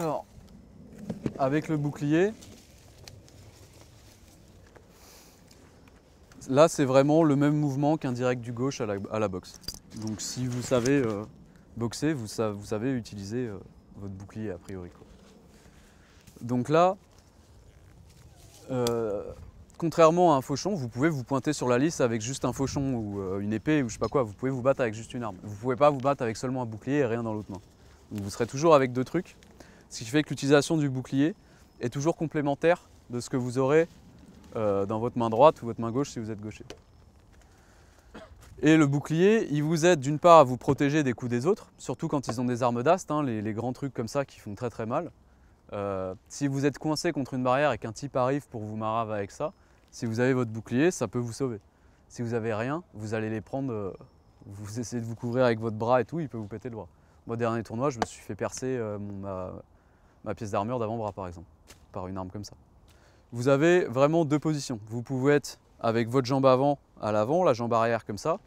Alors, avec le bouclier, là c'est vraiment le même mouvement qu'un direct du gauche à la, à boxe. Donc si vous savez euh, boxer, vous, savez utiliser euh, votre bouclier a priori. Donc là, euh, contrairement à un fauchon, vous pouvez vous pointer sur la liste avec juste un fauchon ou une épée ou je sais pas quoi, vous pouvez vous battre avec juste une arme. Vous pouvez pas vous battre avec seulement un bouclier et rien dans l'autre main. vous serez toujours avec deux trucs. Ce qui fait que l'utilisation du bouclier est toujours complémentaire de ce que vous aurez euh, dans votre main droite ou votre main gauche si vous êtes gaucher. Et le bouclier, il vous aide d'une part à vous protéger des coups des autres, surtout quand ils ont des armes d'ast, hein, les, grands trucs comme ça qui font très très mal. Euh, si vous êtes coincé contre une barrière et qu'un type arrive pour vous marave avec ça, si vous avez votre bouclier, ça peut vous sauver. Si vous n'avez rien, vous allez les prendre, euh, vous essayez de vous couvrir avec votre bras et tout, il peut vous péter le bras. Moi, dernier tournoi, je me suis fait percer mon ma pièce d'armure d'avant-bras par exemple, par une arme comme ça. Vous avez vraiment deux positions. Vous pouvez être avec votre jambe avant à l'avant, la jambe arrière comme ça,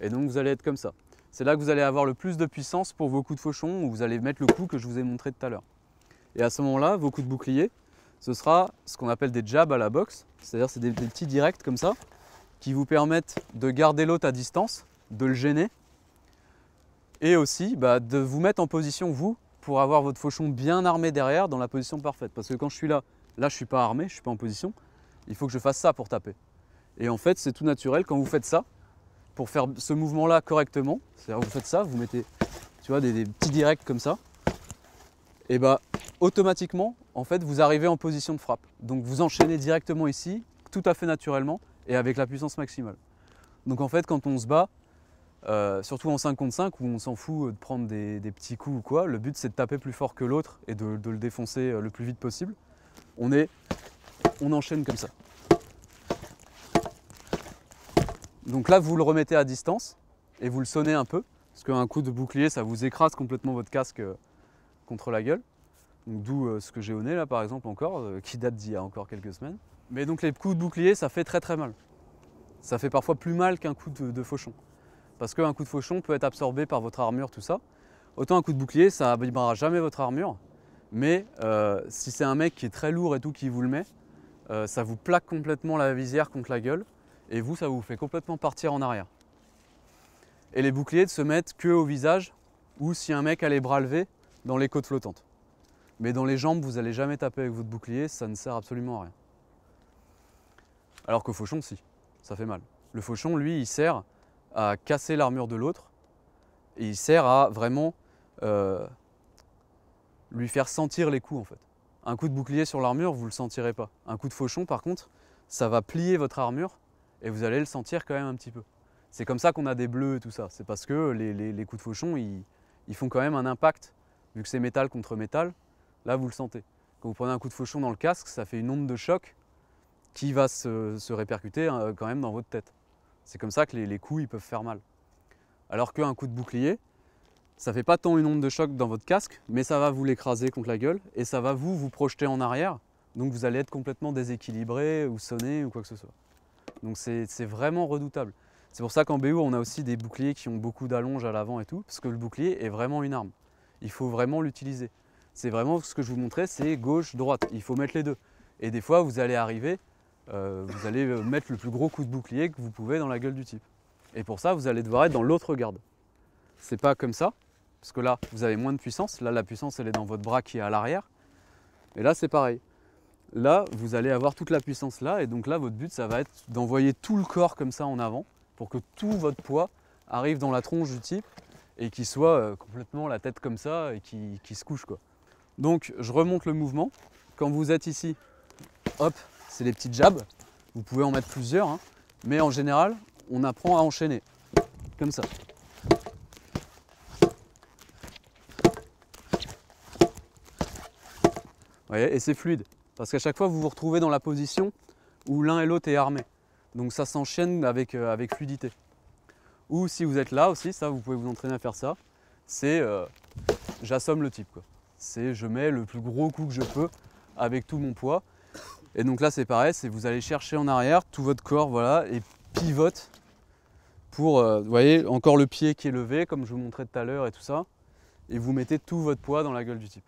et donc vous allez être comme ça. C'est là que vous allez avoir le plus de puissance pour vos coups de fauchon, où vous allez mettre le coup que je vous ai montré tout à l'heure. Et à ce moment-là, vos coups de bouclier, ce sera ce qu'on appelle des jabs à la boxe, c'est-à-dire c'est des, petits directs comme ça, qui vous permettent de garder l'autre à distance, de le gêner, et aussi bah, de vous mettre en position, vous, pour avoir votre fauchon bien armé derrière dans la position parfaite. Parce que quand je suis là, là je suis pas armé, je suis pas en position, il faut que je fasse ça pour taper. Et en fait, c'est tout naturel quand vous faites ça, pour faire ce mouvement-là correctement, c'est-à-dire vous faites ça, vous mettez tu vois, des, petits directs comme ça, et bah automatiquement, en fait, vous arrivez en position de frappe. Donc vous enchaînez directement ici, tout à fait naturellement, et avec la puissance maximale. Donc en fait, quand on se bat, euh, surtout en 5 contre 5 où on s'en fout euh, de prendre des, petits coups ou quoi. Le but c'est de taper plus fort que l'autre et de, le défoncer euh, le plus vite possible. On est, on enchaîne comme ça. Donc là vous le remettez à distance et vous le sonnez un peu parce qu'un coup de bouclier ça vous écrase complètement votre casque contre la gueule. D'où ce que j'ai au nez là par exemple encore, qui date d'il y a encore quelques semaines. Mais donc les coups de bouclier ça fait très très mal. Ça fait parfois plus mal qu'un coup de fauchon parce qu'un coup de fauchon peut être absorbé par votre armure, tout ça. Autant un coup de bouclier, ça abîmera jamais votre armure, mais euh, si c'est un mec qui est très lourd et tout qui vous le met, euh, ça vous plaque complètement la visière contre la gueule, et vous, ça vous fait complètement partir en arrière. Et les boucliers ne se mettent que au visage, ou si un mec a les bras levés, dans les côtes flottantes. Mais dans les jambes, vous n'allez jamais taper avec votre bouclier, ça ne sert absolument à rien. Alors qu'au fauchon, si, ça fait mal. Le fauchon, lui, il sert à casser l'armure de l'autre. Et il sert à vraiment euh, lui faire sentir les coups en fait. Un coup de bouclier sur l'armure, vous ne le sentirez pas. Un coup de fauchon, par contre, ça va plier votre armure et vous allez le sentir quand même un petit peu. C'est comme ça qu'on a des bleus et tout ça. C'est parce que les, coups de fauchon, ils, font quand même un impact. Vu que c'est métal contre métal, là vous le sentez. Quand vous prenez un coup de fauchon dans le casque, ça fait une onde de choc qui va se répercuter hein, quand même dans votre tête. C'est comme ça que les, coups ils peuvent faire mal. Alors qu'un coup de bouclier, ça fait pas tant une onde de choc dans votre casque, mais ça va vous l'écraser contre la gueule et ça va vous vous projeter en arrière. Donc vous allez être complètement déséquilibré ou sonné ou quoi que ce soit. Donc c'est vraiment redoutable. C'est pour ça qu'en BO on a aussi des boucliers qui ont beaucoup d'allonges à l'avant et tout, parce que le bouclier est vraiment une arme. Il faut vraiment l'utiliser. C'est vraiment ce que je vous montrais, c'est gauche-droite. Il faut mettre les deux. Et des fois vous allez arriver, euh, vous allez euh, mettre le plus gros coup de bouclier que vous pouvez dans la gueule du type. Et pour ça, vous allez devoir être dans l'autre garde. C'est pas comme ça, parce que là, vous avez moins de puissance. Là, la puissance, elle est dans votre bras qui est à l'arrière. Et là, c'est pareil. Là, vous allez avoir toute la puissance là, et donc là, votre but, ça va être d'envoyer tout le corps comme ça en avant, pour que tout votre poids arrive dans la tronche du type, et qu'il soit euh, complètement la tête comme ça, et qui se couche. Quoi. Donc, je remonte le mouvement. Quand vous êtes ici, hop, c'est des petites jabs. Vous pouvez en mettre plusieurs, hein. mais en général, on apprend à enchaîner. Comme ça. voyez, et c'est fluide. Parce qu'à chaque fois, vous vous retrouvez dans la position où l'un et l'autre est armé. Donc ça s'enchaîne avec, euh, fluidité. Ou si vous êtes là aussi, ça, vous pouvez vous entraîner à faire ça. C'est euh, j'assomme le type. C'est je mets le plus gros coup que je peux avec tout mon poids. Et donc là, c'est pareil, c'est vous allez chercher en arrière tout votre corps, voilà, et pivote pour, euh, vous voyez, encore le pied qui est levé, comme je vous montrais tout à l'heure et tout ça, et vous mettez tout votre poids dans la gueule du type.